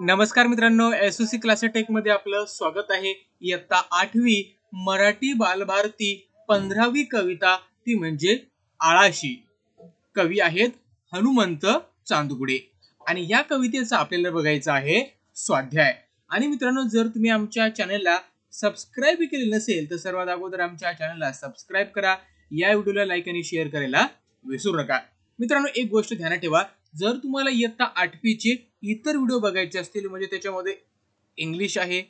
नमस्कार मित्रांनो एसओसी मध्ये आपलं स्वागत आहे इयत्ता आठवी मराठी बालभारती पंधरावी कविता ती म्हणजे आळाशी कवी आहेत हनुमंत चांदुगुडे आणि या कवितेचा आपल्याला बघायचा आहे स्वाध्याय आणि मित्रांनो जर तुम्ही आमच्या चॅनलला सबस्क्राईब केले नसेल तर सर्वात अगोदर आमच्या चॅनलला सबस्क्राईब करा या व्हिडिओला लाईक आणि शेअर करायला विसरू नका मित्रांनो एक गोष्ट ध्यानात ठेवा जर तुम्हाला इयत्ता आठवीची इतर व्हिडिओ बघायचे असतील म्हणजे त्याच्यामध्ये इंग्लिश आहे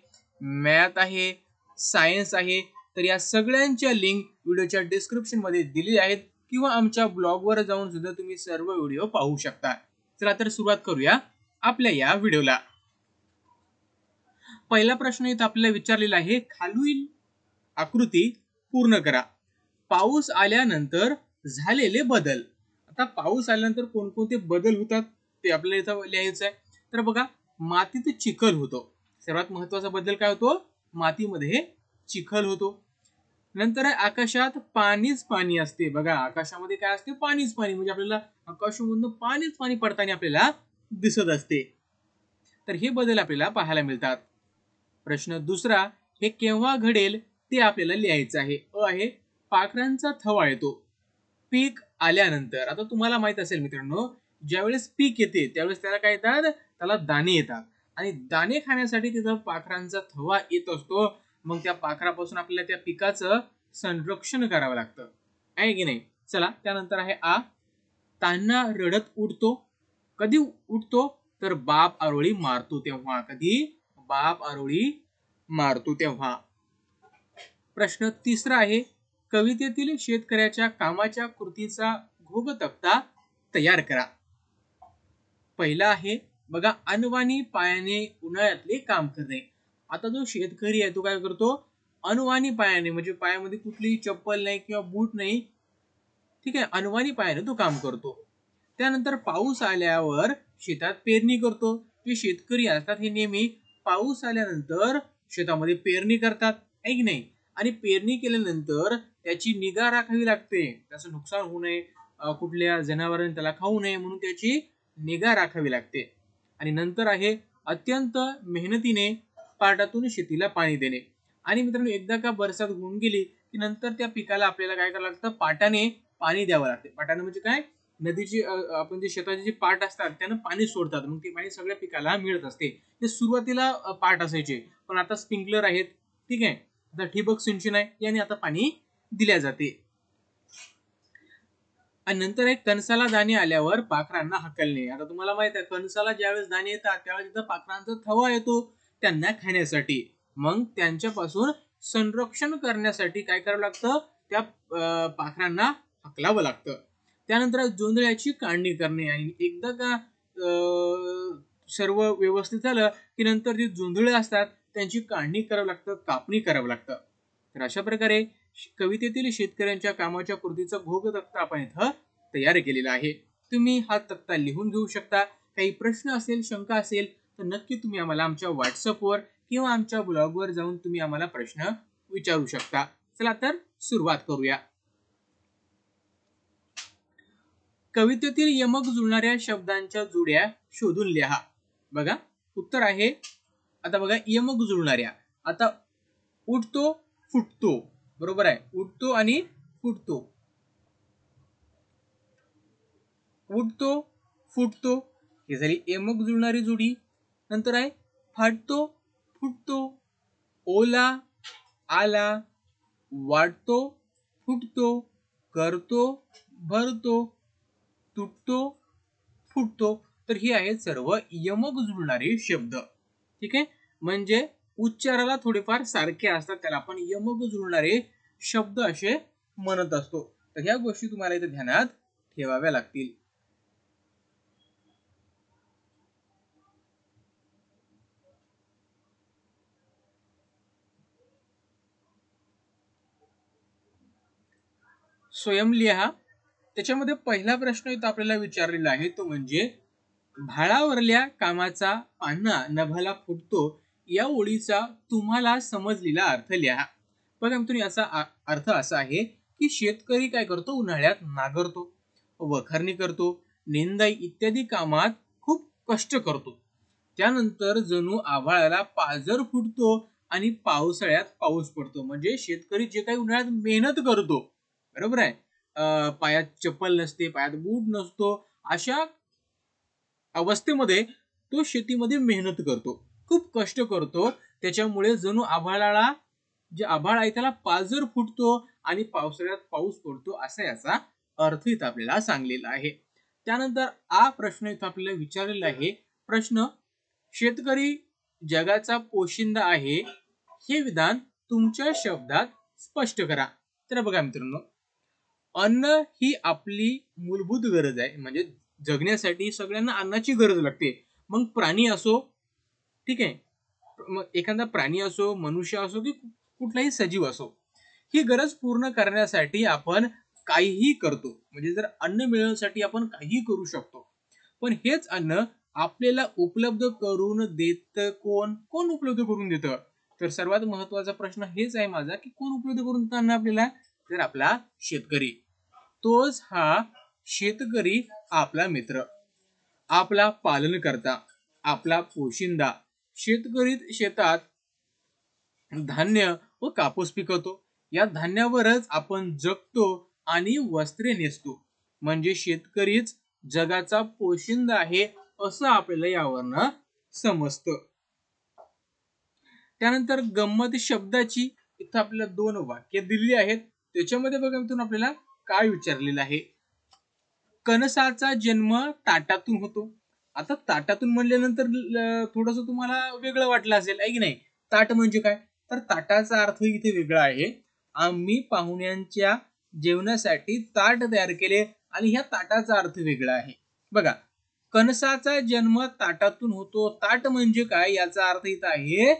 मॅथ आहे सायन्स आहे तर या सगळ्यांच्या लिंक व्हिडिओच्या डिस्क्रिप्शन मध्ये दिलेल्या आहेत किंवा आमच्या ब्लॉगवर जाऊन सुद्धा तुम्ही सर्व व्हिडिओ पाहू शकता चला तर सुरुवात करूया आपल्या या व्हिडिओला पहिला प्रश्न इथं आपल्याला विचारलेला आहे खालील आकृती पूर्ण करा पाऊस आल्यानंतर झालेले बदल आता पाऊस आल्यानंतर कोणकोणते बदल होतात ते आपल्याला इथं लिहायचं आहे तर बघा मातीत चिखल होतो सर्वात महत्वाचा बदल काय होतो मातीमध्ये चिखल होतो नंतर आकाशात पाणीच पाणी असते बघा आकाशामध्ये काय असते पाणीच पाणी म्हणजे आपल्याला आकाशमधून पाणीच पाणी पडताना आपल्याला दिसत असते तर हे बदल आपल्याला पाहायला मिळतात प्रश्न दुसरा हे केव्हा घडेल ते आपल्याला लिहायचं आहे अ आहे पाखरांचा थवा येतो पीक आल्यानंतर आता तुम्हाला माहित असेल मित्रांनो ज्यावेळेस पीक येते त्यावेळेस त्याला काय येतात त्याला दाणे येतात आणि दाणे खाण्यासाठी तिथं पाखरांचा थवा येत असतो मग त्या पाखरापासून आपल्याला त्या पिकाचं संरक्षण करावं लागतं आहे की नाही चला त्यानंतर आहे आ तान्हा रडत उठतो कधी उठतो तर बाप आरोळी मारतो तेव्हा कधी बाप आरोळी मारतो तेव्हा प्रश्न तिसरा आहे कवितेतील शेतकऱ्याच्या कामाच्या कृतीचा घोग तक्ता तयार करा पहिला आहे बघा अनवाणी पायाने उन्हाळ्यातले काम करणे आता जो शेतकरी आहे तो काय करतो अनवाणी पायाने म्हणजे पायामध्ये कुठलीही चप्पल नाही किंवा बूट नाही ठीक आहे अनवाणी पायाने तो काम करतो त्यानंतर पाऊस आल्यावर शेतात पेरणी करतो जे शेतकरी असतात हे नेहमी पाऊस आल्यानंतर शेतामध्ये पेरणी करतात ऐक नाही आणि पेरणी केल्यानंतर त्याची निगा राखावी लागते त्याचं नुकसान होऊ नये कुठल्या जनावरांनी त्याला खाऊ नये म्हणून त्याची निगा राखावी लागते आणि नंतर आहे अत्यंत मेहनतीने पाटातून शेतीला पाणी देणे आणि मित्रांनो एकदा का बरसात होऊन गेली की नंतर त्या पिकाला आपल्याला काय करावं लागतं पाटाने पाणी द्यावं लागते पाटाने म्हणजे काय नदीची आपण जे शेताचे जे पाट असतात त्यानं पाणी सोडतात मग ते पाणी सगळ्या पिकाला मिळत असते हे सुरुवातीला पाट असायचे पण आता स्प्रिंकलर आहेत ठीक आहे आता ठिबक सिंचन आहे याने आता पाणी दिले जाते आणि नंतर एक कणसाला दाणे आल्यावर पाखरांना हकलणे आता तुम्हाला माहित आहे कणसाला ज्यावेळेस दाणे येतात त्यावेळेस पाखरांचा थवा येतो त्यांना खाण्यासाठी मग त्यांच्यापासून संरक्षण करण्यासाठी काय करावं लागतं त्या पाखरांना हकलावं लागतं त्यानंतर जोंधळ्याची काढणी करणे आणि एकदा का सर्व व्यवस्थित झालं की नंतर जे जोंधळे असतात त्यांची काढणी करावं लागतं कापणी करावं लागतं तर अशा प्रकारे कवितेतील शेतकऱ्यांच्या कामाच्या कृतीचा भोग तक्ता आपण इथं तयार केलेला आहे तुम्ही हा तक्ता लिहून घेऊ शकता काही प्रश्न असेल शंका असेल तर नक्की तुम्ही आम्हाला आमच्या व्हॉट्सअपवर किंवा आमच्या ब्लॉगवर जाऊन तुम्ही आम्हाला प्रश्न विचारू शकता चला तर सुरुवात करूया कवितेतील यमक जुळणाऱ्या शब्दांच्या जुड्या शोधून लिहा बघा उत्तर आहे आता बघा यमक जुळणाऱ्या आता उठतो फुटतो बरोबर आहे उठतो आणि फुटतो उठतो फुटतो हे झाली यमक जुळणारी जोडी नंतर आहे फाटतो फुटतो ओला आला वाटतो फुटतो करतो भरतो तुटतो फुटतो तर हे आहेत सर्व यमक जुळणारे शब्द ठीक आहे म्हणजे उच्चाराला थोडेफार सारखे असतात त्याला आपण यमक जुळणारे शब्द असे म्हणत असतो तर ह्या गोष्टी तुम्हाला इथे ध्यानात ठेवाव्या लागतील स्वयं लिहा त्याच्यामध्ये पहिला प्रश्न इथं आपल्याला विचारलेला आहे तो म्हणजे भाळावरल्या कामाचा पान्हा नभाला फुटतो या ओळीचा तुम्हाला समजलेला अर्थ लिहा बघा मित्र याचा अर्थ असा आहे की शेतकरी काय करतो उन्हाळ्यात नागरतो वखरणी करतो निंदाई इत्यादी कामात खूप कष्ट करतो त्यानंतर जणू आभाळाला पाजर फुटतो आणि पावसाळ्यात पाऊस पडतो म्हणजे शेतकरी जे काही उन्हाळ्यात मेहनत करतो बरोबर आहे पायात चप्पल नसते पायात बूट नसतो अशा अवस्थेमध्ये तो शेतीमध्ये मेहनत करतो खूप कष्ट करतो त्याच्यामुळे जणू आभाळाला जे आभाळ आहे त्याला पाजर फुटतो आणि पावसाळ्यात पाऊस पडतो असा याचा अर्थ इथं आपल्याला सांगलेला आहे त्यानंतर हा प्रश्न इथं आपल्याला विचारलेला आहे प्रश्न शेतकरी जगाचा पोशिंदा आहे हे विधान तुमच्या शब्दात स्पष्ट करा तर बघा मित्रांनो अन्न ही आपली मूलभूत गरज आहे म्हणजे जगण्यासाठी सगळ्यांना अन्नाची गरज लागते मग प्राणी असो ठीक आहे मग एखादा प्राणी असो मनुष्य असो की कुठलाही सजीव असो ही गरज पूर्ण करण्यासाठी आपण काहीही करतो म्हणजे जर अन्न मिळवण्यासाठी आपण काहीही करू शकतो पण हेच अन्न आपल्याला उपलब्ध करून देत कोण कोण उपलब्ध करून देतं तर सर्वात महत्वाचा प्रश्न हेच आहे माझा की कोण उपलब्ध करून देतो अन्न आपल्याला तर आपला शेतकरी तोच हा शेतकरी आपला मित्र आपला पालन करता आपला पोशिंदा शेतकरी शेतात धान्य व कापूस पिकवतो या धान्यावरच आपण जगतो आणि वस्त्रे नेसतो म्हणजे शेतकरीच जगाचा पोशिंदा आहे असं आपल्याला यावरनं समजत त्यानंतर गंमत शब्दाची इथं आपल्याला दोन वाक्य दिलेली आहेत त्याच्यामध्ये बघा मित्रांनो आपल्याला काय विचारलेलं आहे कणसाचा जन्म ताटातून होतो आता ताटातून म्हणल्यानंतर थोडस तुम्हाला वेगळं वाटलं असेल आहे की नाही ताट म्हणजे काय तर ताटाचा अर्थ इथे वेगळा आहे आम्ही पाहुण्यांच्या जेवणासाठी ताट तयार केले आणि ह्या ताटाचा अर्थ वेगळा आहे बघा कणसाचा जन्म ताटातून होतो ताट म्हणजे काय याचा अर्थ इथं आहे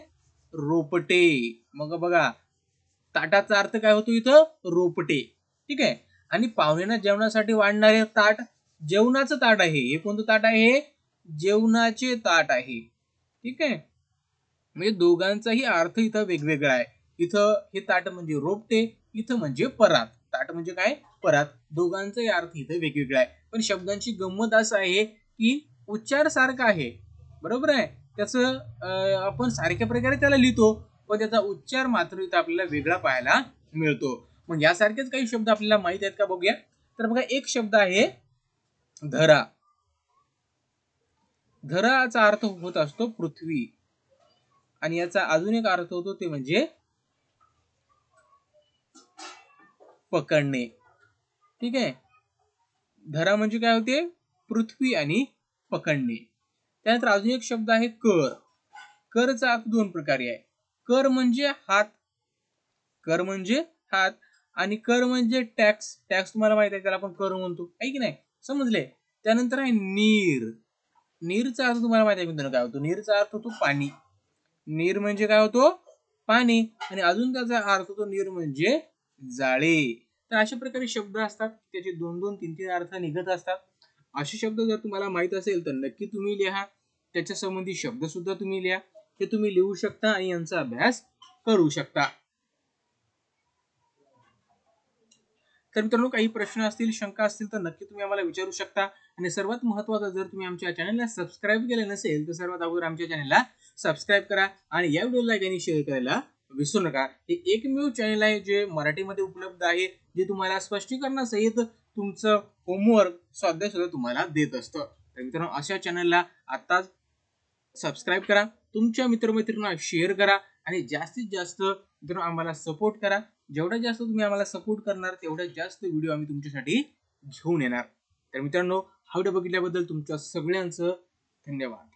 रोपटे मग बघा ताटाचा अर्थ काय होतो इथं रोपटे ठीक आहे आणि पाहुण्यांना जेवणासाठी वाढणारे ताट जेवणाचं ताट आहे हे कोणतं ताट आहे जेवणाचे ताट आहे ठीक आहे म्हणजे दोघांचाही अर्थ इथं वेगवेगळा आहे इथं हे ताट म्हणजे रोपटे इथं म्हणजे परात ताट म्हणजे काय परात दोघांचाही अर्थ इथं वेगवेगळा आहे पण शब्दांची गंमत असं आहे की उच्चार सारखा आहे बरोबर आहे त्याच आपण सारख्या प्रकारे त्याला लिहितो पण त्याचा उच्चार मात्र इथं आपल्याला वेगळा पाहायला मिळतो मग यासारखेच काही शब्द आपल्याला माहित आहेत का बघूया तर बघा एक शब्द आहे धरा धराचा अर्थ होत असतो पृथ्वी आणि याचा अजून एक अर्थ होतो ते म्हणजे पकडणे ठीक आहे धरा म्हणजे काय होते पृथ्वी आणि पकडणे त्यानंतर अजून एक शब्द आहे कर करचा अर्थ दोन प्रकारे आहे कर म्हणजे हात कर म्हणजे हात आणि कर म्हणजे टॅक्स टॅक्स तुम्हाला माहिती आहे त्याला आपण कर म्हणतो आहे की नाही समजले त्यानंतर आहे नीर नीरचा अर्थ तुम्हाला माहिती आहे मित्रांनो काय होतो नीरचा अर्थ होतो पाणी नीर म्हणजे काय होतो पाणी आणि अजून त्याचा अर्थ होतो नीर म्हणजे जाळे तर अशा प्रकारे शब्द असतात त्याचे दोन दोन तीन तीन अर्थ निघत असतात असे शब्द जर तुम्हाला माहीत असेल तर नक्की तुम्ही लिहा त्याच्या संबंधी शब्द सुद्धा तुम्ही लिहा हे तुम्ही लिहू शकता आणि यांचा अभ्यास करू शकता तर मित्रांनो काही प्रश्न असतील शंका असतील तर नक्की तुम्ही आम्हाला विचारू शकता आणि सर्वात महत्त्वाचं जर तुम्ही आमच्या चॅनलला सबस्क्राईब केले नसेल तर सर्वात अगोदर आमच्या चॅनलला सबस्क्राईब करा आणि या व्हिडिओला आणि शेअर करायला विसरू नका हे एकमेव चॅनल आहे जे मराठीमध्ये उपलब्ध आहे जे तुम्हाला स्पष्टीकरणासहित तुमचं होमवर्क सध्या सुद्धा तुम्हाला देत असतं तर मित्रांनो अशा चॅनलला आत्ताच सबस्क्राईब करा तुमच्या मित्रमैत्रिणींना शेअर करा आणि जास्तीत जास्त मित्रांनो आम्हाला सपोर्ट करा जेवढ्या जास्त तुम्ही आम्हाला सपोर्ट करणार तेवढा जास्त व्हिडिओ आम्ही तुमच्यासाठी घेऊन येणार तर मित्रांनो हा व्हिडिओ बघितल्याबद्दल तुमच्या सगळ्यांचं धन्यवाद